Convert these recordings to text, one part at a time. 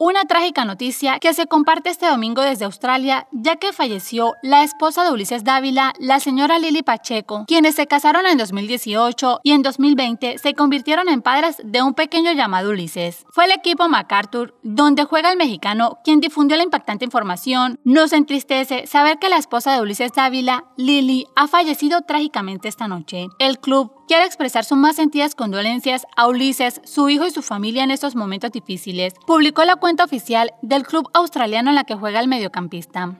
Una trágica noticia que se comparte este domingo desde Australia, ya que falleció la esposa de Ulises Dávila, la señora Lili Pacheco, quienes se casaron en 2018 y en 2020 se convirtieron en padres de un pequeño llamado Ulises. Fue el equipo MacArthur, donde juega el mexicano, quien difundió la impactante información. Nos entristece saber que la esposa de Ulises Dávila, Lili, ha fallecido trágicamente esta noche. El club quiere expresar sus más sentidas condolencias a Ulises, su hijo y su familia en estos momentos difíciles. Publicó la cuenta oficial del club australiano en la que juega el mediocampista.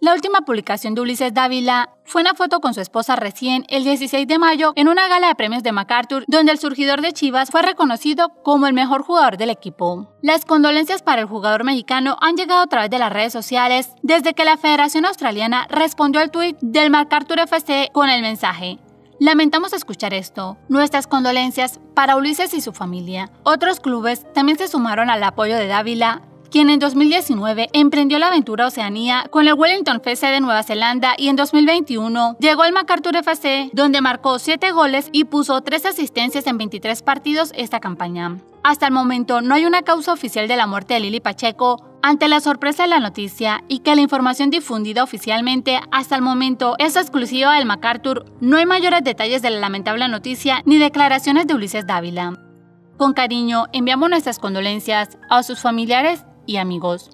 La última publicación de Ulises Dávila fue una foto con su esposa recién el 16 de mayo en una gala de premios de MacArthur donde el surgidor de Chivas fue reconocido como el mejor jugador del equipo. Las condolencias para el jugador mexicano han llegado a través de las redes sociales desde que la Federación Australiana respondió al tuit del MacArthur FC con el mensaje Lamentamos escuchar esto. Nuestras condolencias para Ulises y su familia. Otros clubes también se sumaron al apoyo de Dávila, quien en 2019 emprendió la aventura Oceanía con el Wellington FC de Nueva Zelanda y en 2021 llegó al MacArthur FC, donde marcó 7 goles y puso 3 asistencias en 23 partidos esta campaña. Hasta el momento no hay una causa oficial de la muerte de Lili Pacheco, ante la sorpresa de la noticia y que la información difundida oficialmente hasta el momento es exclusiva del MacArthur, no hay mayores detalles de la lamentable noticia ni declaraciones de Ulises Dávila. Con cariño enviamos nuestras condolencias a sus familiares y amigos.